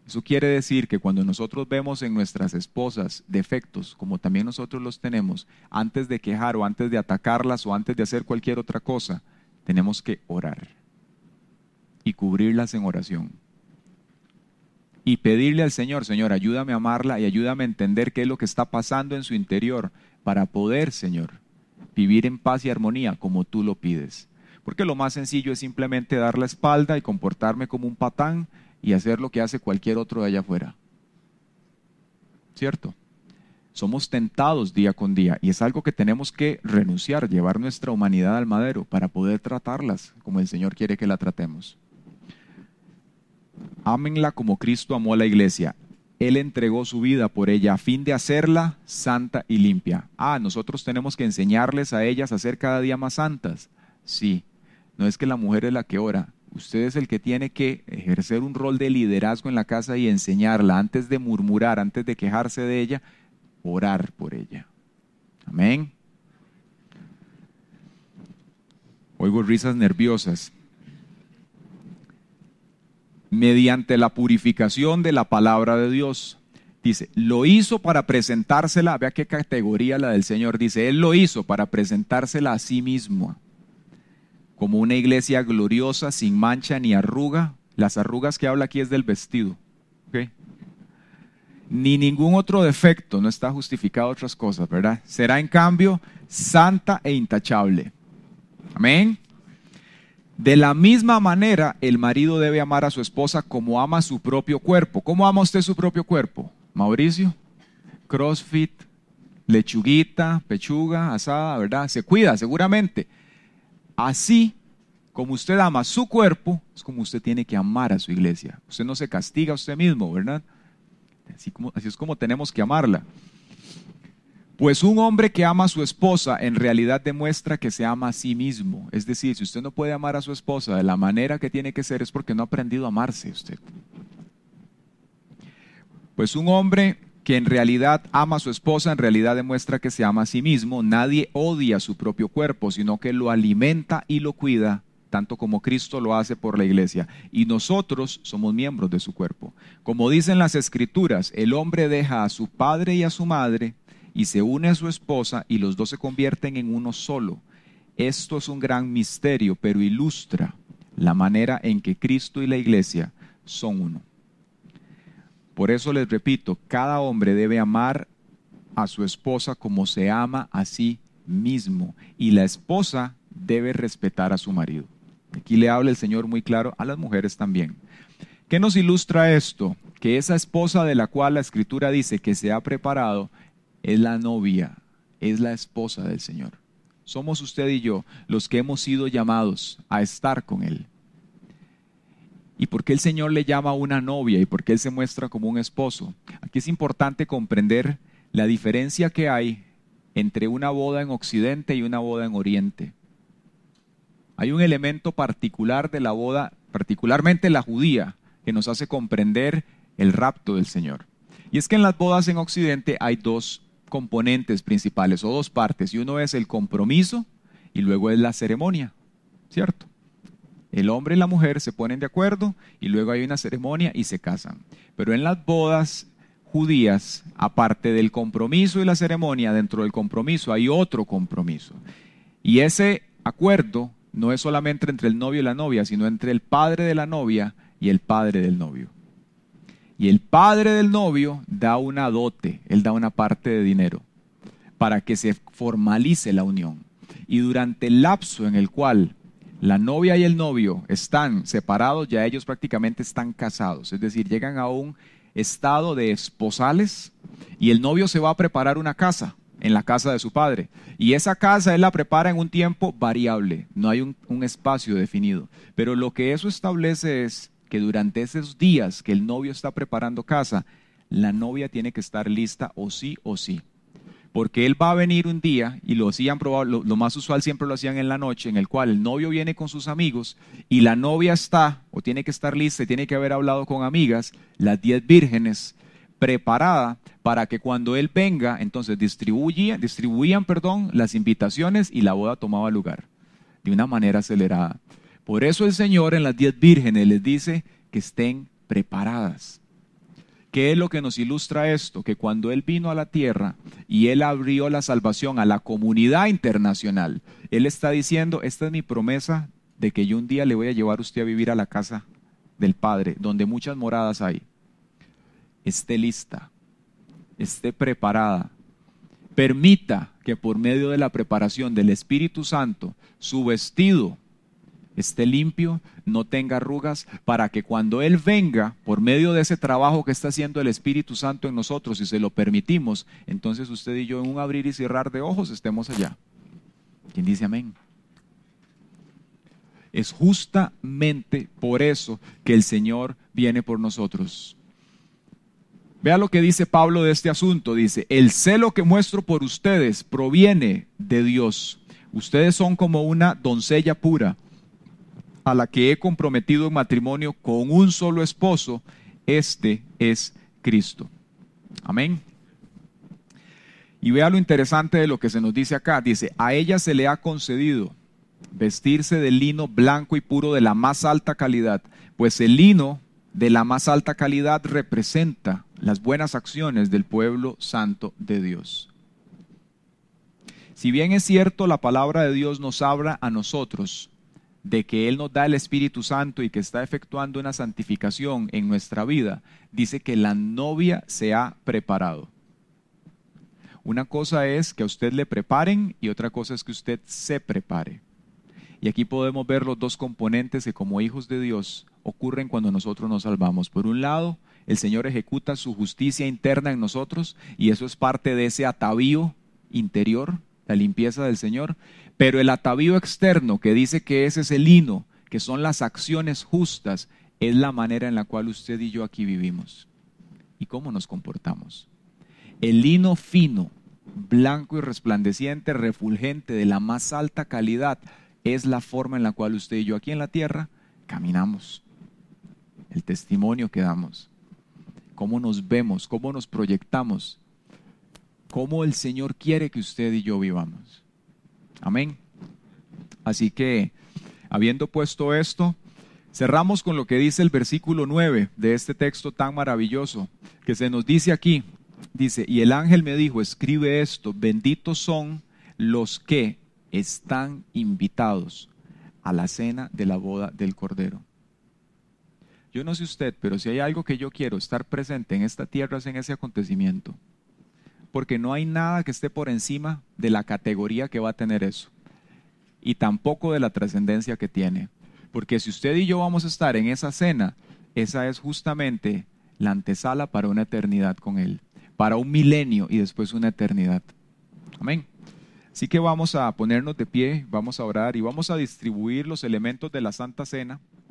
Eso quiere decir que cuando nosotros vemos en nuestras esposas defectos, como también nosotros los tenemos, antes de quejar o antes de atacarlas o antes de hacer cualquier otra cosa, tenemos que orar y cubrirlas en oración y pedirle al Señor, Señor, ayúdame a amarla y ayúdame a entender qué es lo que está pasando en su interior para poder, Señor, vivir en paz y armonía como tú lo pides. Porque lo más sencillo es simplemente dar la espalda y comportarme como un patán y hacer lo que hace cualquier otro de allá afuera. ¿Cierto? Somos tentados día con día y es algo que tenemos que renunciar, llevar nuestra humanidad al madero para poder tratarlas como el Señor quiere que la tratemos. Ámenla como Cristo amó a la iglesia. Él entregó su vida por ella a fin de hacerla santa y limpia. Ah, nosotros tenemos que enseñarles a ellas a ser cada día más santas. Sí, no es que la mujer es la que ora. Usted es el que tiene que ejercer un rol de liderazgo en la casa y enseñarla antes de murmurar, antes de quejarse de ella, orar por ella. Amén. Oigo risas nerviosas mediante la purificación de la palabra de Dios. Dice, lo hizo para presentársela, vea qué categoría la del Señor, dice, Él lo hizo para presentársela a sí mismo, como una iglesia gloriosa, sin mancha ni arruga. Las arrugas que habla aquí es del vestido, ni ningún otro defecto, no está justificado otras cosas, ¿verdad? Será en cambio santa e intachable. Amén. De la misma manera, el marido debe amar a su esposa como ama su propio cuerpo. ¿Cómo ama usted su propio cuerpo? Mauricio, CrossFit, lechuguita, pechuga, asada, ¿verdad? Se cuida, seguramente. Así como usted ama su cuerpo, es como usted tiene que amar a su iglesia. Usted no se castiga a usted mismo, ¿verdad? Así, así es como tenemos que amarla. Pues un hombre que ama a su esposa en realidad demuestra que se ama a sí mismo. Es decir, si usted no puede amar a su esposa de la manera que tiene que ser es porque no ha aprendido a amarse usted. Pues un hombre que en realidad ama a su esposa en realidad demuestra que se ama a sí mismo. Nadie odia su propio cuerpo, sino que lo alimenta y lo cuida tanto como Cristo lo hace por la iglesia. Y nosotros somos miembros de su cuerpo. Como dicen las escrituras, el hombre deja a su padre y a su madre y se une a su esposa y los dos se convierten en uno solo. Esto es un gran misterio, pero ilustra la manera en que Cristo y la iglesia son uno. Por eso les repito, cada hombre debe amar a su esposa como se ama a sí mismo y la esposa debe respetar a su marido. Aquí le habla el Señor muy claro a las mujeres también. ¿Qué nos ilustra esto? Que esa esposa de la cual la escritura dice que se ha preparado es la novia, es la esposa del Señor. Somos usted y yo los que hemos sido llamados a estar con Él. ¿Y por qué el Señor le llama una novia y por qué Él se muestra como un esposo? Aquí es importante comprender la diferencia que hay entre una boda en Occidente y una boda en Oriente. Hay un elemento particular de la boda, particularmente la judía, que nos hace comprender el rapto del Señor. Y es que en las bodas en Occidente hay dos componentes principales o dos partes, y uno es el compromiso y luego es la ceremonia, ¿cierto? El hombre y la mujer se ponen de acuerdo y luego hay una ceremonia y se casan. Pero en las bodas judías, aparte del compromiso y la ceremonia, dentro del compromiso hay otro compromiso. Y ese acuerdo no es solamente entre el novio y la novia, sino entre el padre de la novia y el padre del novio. Y el padre del novio da una dote, él da una parte de dinero para que se formalice la unión. Y durante el lapso en el cual la novia y el novio están separados, ya ellos prácticamente están casados, es decir, llegan a un estado de esposales y el novio se va a preparar una casa en la casa de su padre. Y esa casa él la prepara en un tiempo variable, no hay un, un espacio definido. Pero lo que eso establece es que durante esos días que el novio está preparando casa, la novia tiene que estar lista o sí o sí. Porque él va a venir un día, y lo hacían probado, lo, más usual siempre lo hacían en la noche, en el cual el novio viene con sus amigos y la novia está, o tiene que estar lista, y tiene que haber hablado con amigas, las diez vírgenes, preparada para que cuando él venga, entonces distribuye, distribuían perdón, las invitaciones y la boda tomaba lugar de una manera acelerada. Por eso el Señor en las diez vírgenes les dice que estén preparadas. ¿Qué es lo que nos ilustra esto? Que cuando Él vino a la tierra y Él abrió la salvación a la comunidad internacional, Él está diciendo, esta es mi promesa de que yo un día le voy a llevar a usted a vivir a la casa del Padre, donde muchas moradas hay. Esté lista, esté preparada, permita que por medio de la preparación del Espíritu Santo, su vestido esté limpio, no tenga arrugas, para que cuando Él venga, por medio de ese trabajo que está haciendo el Espíritu Santo en nosotros, y se lo permitimos, entonces usted y yo en un abrir y cerrar de ojos estemos allá. ¿Quién dice amén? Es justamente por eso que el Señor viene por nosotros. Vea lo que dice Pablo de este asunto. Dice, el celo que muestro por ustedes proviene de Dios. Ustedes son como una doncella pura a la que he comprometido en matrimonio con un solo esposo, este es Cristo. Amén. Y vea lo interesante de lo que se nos dice acá. Dice, a ella se le ha concedido vestirse de lino blanco y puro de la más alta calidad, pues el lino de la más alta calidad representa las buenas acciones del pueblo santo de Dios. Si bien es cierto, la palabra de Dios nos habla a nosotros de que Él nos da el Espíritu Santo y que está efectuando una santificación en nuestra vida, dice que la novia se ha preparado. Una cosa es que a usted le preparen y otra cosa es que usted se prepare. Y aquí podemos ver los dos componentes que como hijos de Dios ocurren cuando nosotros nos salvamos. Por un lado, el Señor ejecuta su justicia interna en nosotros y eso es parte de ese atavío interior, la limpieza del Señor. Pero el atavío externo que dice que ese es el hino, que son las acciones justas, es la manera en la cual usted y yo aquí vivimos y cómo nos comportamos. El lino fino, blanco y resplandeciente, refulgente, de la más alta calidad, es la forma en la cual usted y yo aquí en la tierra caminamos, el testimonio que damos, cómo nos vemos, cómo nos proyectamos, cómo el Señor quiere que usted y yo vivamos. Amén. Así que, habiendo puesto esto, cerramos con lo que dice el versículo 9 de este texto tan maravilloso, que se nos dice aquí. Dice, y el ángel me dijo, escribe esto, benditos son los que están invitados a la cena de la boda del Cordero. Yo no sé usted, pero si hay algo que yo quiero estar presente en esta tierra es en ese acontecimiento porque no hay nada que esté por encima de la categoría que va a tener eso y tampoco de la trascendencia que tiene. Porque si usted y yo vamos a estar en esa cena, esa es justamente la antesala para una eternidad con Él, para un milenio y después una eternidad. Amén. Así que vamos a ponernos de pie, vamos a orar y vamos a distribuir los elementos de la Santa Cena.